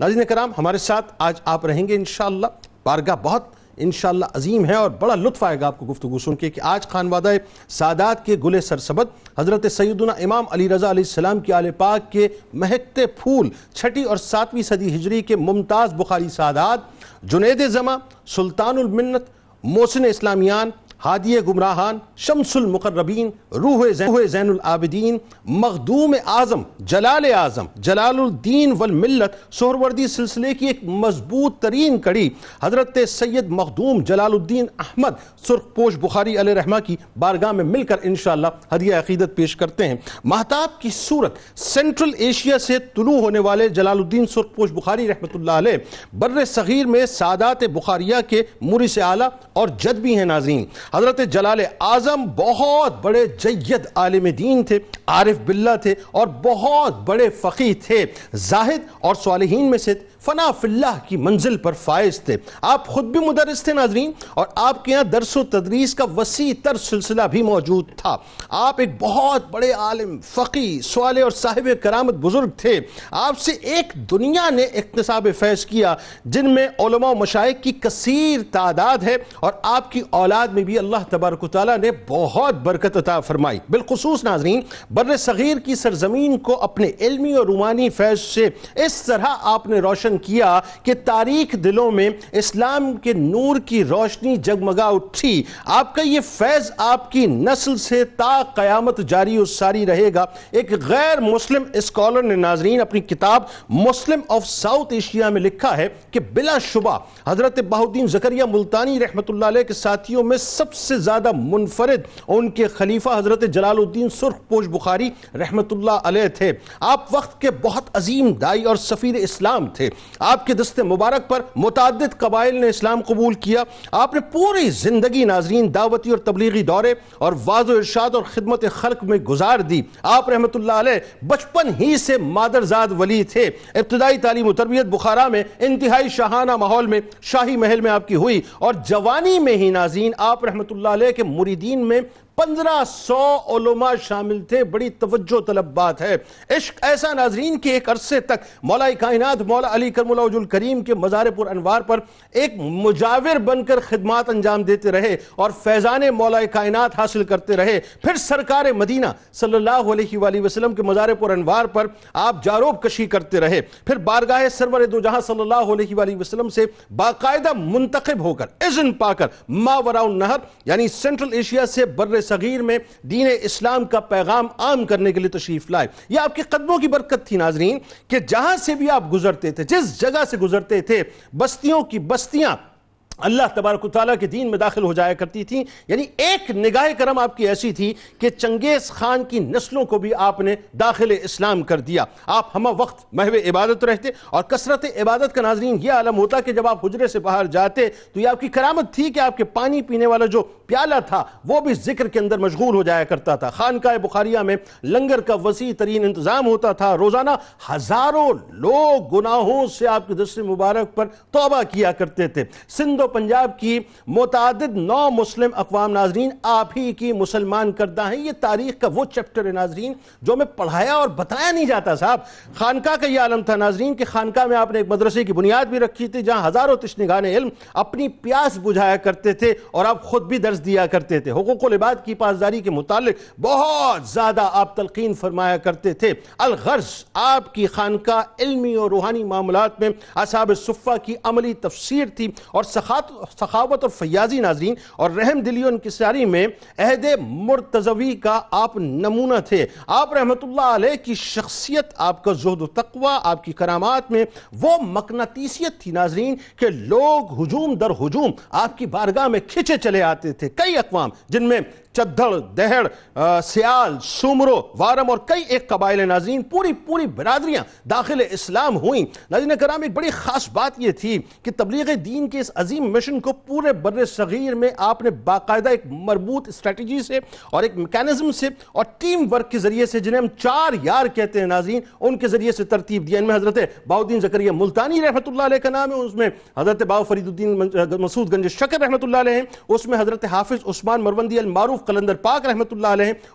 नाजिन कराम हमारे साथ आज आप रहेंगे इन बारगा बहुत इन अजीम है और बड़ा लुत्फ आएगा आपको गुफ्तु सुन के कि आज खानवादा सादात के गुल सरसबद हज़रत सैदना इमाम अली रज़ा सलाम के आल पाक के महकते फूल छठी और सातवीं सदी हिजरी के मुमताज़ बुखारी सादात जुनेद ज़मा सुल्तानमन्नत मोसन इस्लामियान हादिय गुमराहान शमसुल मुकर्रबीन रूह जैन आबिदीन मखदूम आज़म जलाल आज़म जलालुद्दीन वल मिल्लत सोहरवर्दी सिलसिले की एक मजबूत तरीन कड़ी हज़रत सैयद मखदूम जलालुद्दीन अहमद सुरखपोश बुखारी अल रहमा की बारगाह में मिलकर इन हदिया अकीदत पेश करते हैं महताब की सूरत सेंट्रल एशिया से तुलू होने वाले जलालुद्दीन सुरखपोश बुखारी रहमत बर सग़ीर में सादात बुखारिया के मुरिस आला और जद भी हैं नाजीन हज़रत जलाल आज़म बहुत बड़े जैद आलिम दीन थे आरिफ बिल्ला थे और बहुत बड़े फ़कीह थे जाहिद और सालहीन में से थे फ़ना फिल्ला की मंजिल पर फायज थे आप ख़ुद भी मुदरस थे नाजरीन और आपके यहाँ दरस तदरीस का वसी तर सिलसिला भी मौजूद था आप एक बहुत बड़े आलम फ़की सवाल और साहिब करामत बुज़ुर्ग थे आपसे एक दुनिया ने इकतसाब फैज़ किया जिनमें मशाइ की कसर तादाद है और आपकी औलाद में भी अल्लाह तबारक ताली ने बहुत बरकत अता फरमाई बिलखसूस नाजरीन बर सग़ीर की सरजमीन को अपने इलमी और रूमानी फैज़ से इस तरह आपने रोशन बयान किया कि तारीख दिलों में इस्लाम के नूर की रोशनी जगमगा उठी आपका ये फैज़ आपकी नस्ल से ता क़यामत जारी और सारी रहेगा एक गैर मुस्लिम स्कॉलर ने नाजरीन अपनी किताब मुस्लिम ऑफ साउथ एशिया में लिखा है कि बिला शुबा हज़रत बाहुद्दीन जकरिया मुल्तानी रहमत के साथियों में सबसे ज़्यादा मुनफरद उनके खलीफा हज़रत जलालुद्दीन सुर्ख सुरखपोश बुखारी रहमत थे आप वक्त के बहुत अजीम दाई और सफ़ीर इस्लाम थे आपके दस्ते मुबारक पर मुतद कबाइल ने इस्लाम कबूल किया आपने पूरी ज़िंदगी नाजरीन दावती और तबलीगी दौरे और वाज इर्शाद और खिदमत खलक में गुजार दी आप रहमत बचपन ही से मादरजाद वली थे इब्तदाई तालीम तरबियत बुखारा में इंतहाई शाहाना माहौल में शाही महल में आपकी हुई और जवानी में ही नाजीन आप रहमत के मुरीदीन में पंद्रह सौ ओलमा शामिल थे बड़ी तवज्जो तलब बात है इश्क ऐसा नाजरीन के एक अरसे तक मौलाई कायनात मौला अली करमलाजुल करीम के मज़ारपुर अनवार पर एक मुजाविर बनकर खदमात अंजाम देते रहे और फैज़ान मौलाई कायनात हासिल करते रहे फिर सरकार मदीना सल्लल्लाहु अलैहि वसल्लम के मज़ारपुर अनवार पर आप जारोब कशी करते रहे फिर बारगाह सरवर दो जहाँ सल्लल्लाहु अलैहि वसल्लम से बाकायदा मुंतखब होकर इजन पाकर मावरा नहर यानी सेंट्रल एशिया से बर्र सग़ीर में दीन इस्लाम का पैगाम आम करने के लिए तशरीफ़ लाए यह आपके कदमों की बरकत थी नाजरीन कि जहां से भी आप गुजरते थे जिस जगह से गुजरते थे बस्तियों की बस्तियां अल्लाह तबारक ताली के दीन में दाखिल हो जाया करती थी यानी एक निगाह करम आपकी ऐसी थी कि चंगेज़ खान की नस्लों को भी आपने दाखिल इस्लाम कर दिया आप हम वक्त महवे इबादत रहते और कसरत इबादत का नाजरीन यह आलम होता कि जब आप हजरे से बाहर जाते तो यह आपकी करामत थी कि आपके पानी पीने वाला जो प्याला था वो भी जिक्र के अंदर मशगूल हो जाया करता था खानका बुखारिया में लंगर का वसी तरीन इंतजाम होता था रोजाना हजारों लोग गुनाहों से आपकी दस मुबारक पर तोबा किया करते थे सिंध और पंजाब की मुतद नौ मुस्लिम अकवाम नाजरीन आप ही की मुसलमान करदा है ये तारीख का वो चैप्टर है नाजरीन जो हमें पढ़ाया और बताया नहीं जाता साहब खानका का यह आलम था नाजरीन के खानका में आपने एक मदरसे की बुनियाद भी रखी थी जहां हजारों तशनगान इल्म अपनी प्यास बुझाया करते थे और आप खुद भी दर्ज दर्ज दिया करते थे हकूक लिबाद की पासदारी के मुतालिक बहुत ज़्यादा आप तलकिन फरमाया करते थे अलगर्ज आपकी खानका इलमी और रूहानी मामलों में असाब सुफ़ा की अमली तफसर थी और सखात सखावत और फयाजी नाजरीन और रहम दिली उनकी सारी में अहद मुरतजवी का आप नमूना थे आप रहमत की शख्सियत आपका जहद तकवा आपकी करामात में वो मकनतीसियत थी नाजरीन के लोग हजूम दर हजूम आपकी बारगाह में खिंचे चले आते थे थे कई अकवाम जिनमें चद्दड़ दहड़ सियाल सुमरो वारम और कई एक कबाइल नाजीन पूरी पूरी बरदरियाँ दाखिल इस्लाम हुई नाजीन कराम एक बड़ी ख़ास बात यह थी कि तबलीग दीन के इस अजीम मिशन को पूरे बर सग़ीर में आपने बाकायदा एक मरबूत स्ट्रेटी से और एक मेकानिज़म से और टीम वर्क के ज़रिए से जिन्हें हम चार यार कहते हैं नाजीन उनके ज़रिए से तरतीब दिया इनमें हज़रत बाउद्दीन जकरिया मुल्तानी रहमत का नाम है उसमें हज़रत बाउ फरीदुद्दीन मसूद गंज शकर रहमत उसमें हज़रत हाफिज़ उस्मान मरवंदी अलमारूफ कलंदर पाक रहमत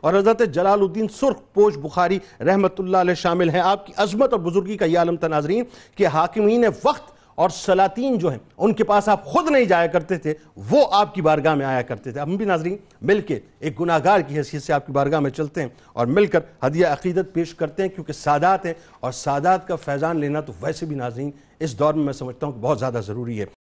और हज़रत जलालुद्दीन सुर्ख पोज बुखारी रहमत शामिल हैं आपकी अजमत और बुजुर्गी का यह आलम तनाजरीन कि हाकिमीन वक्त और सलातीन जो हैं उनके पास आप खुद नहीं जाया करते थे वो आपकी बारगाह में आया करते थे हम भी नाजरीन मिलकर एक गुनागार की हैसियत से आपकी बारगाह में चलते हैं और मिलकर हदिया अकीदत पेश करते हैं क्योंकि सादात हैं और सादात का फैज़ान लेना तो वैसे भी नाजरीन इस दौर में मैं समझता हूँ कि बहुत ज़्यादा ज़रूरी है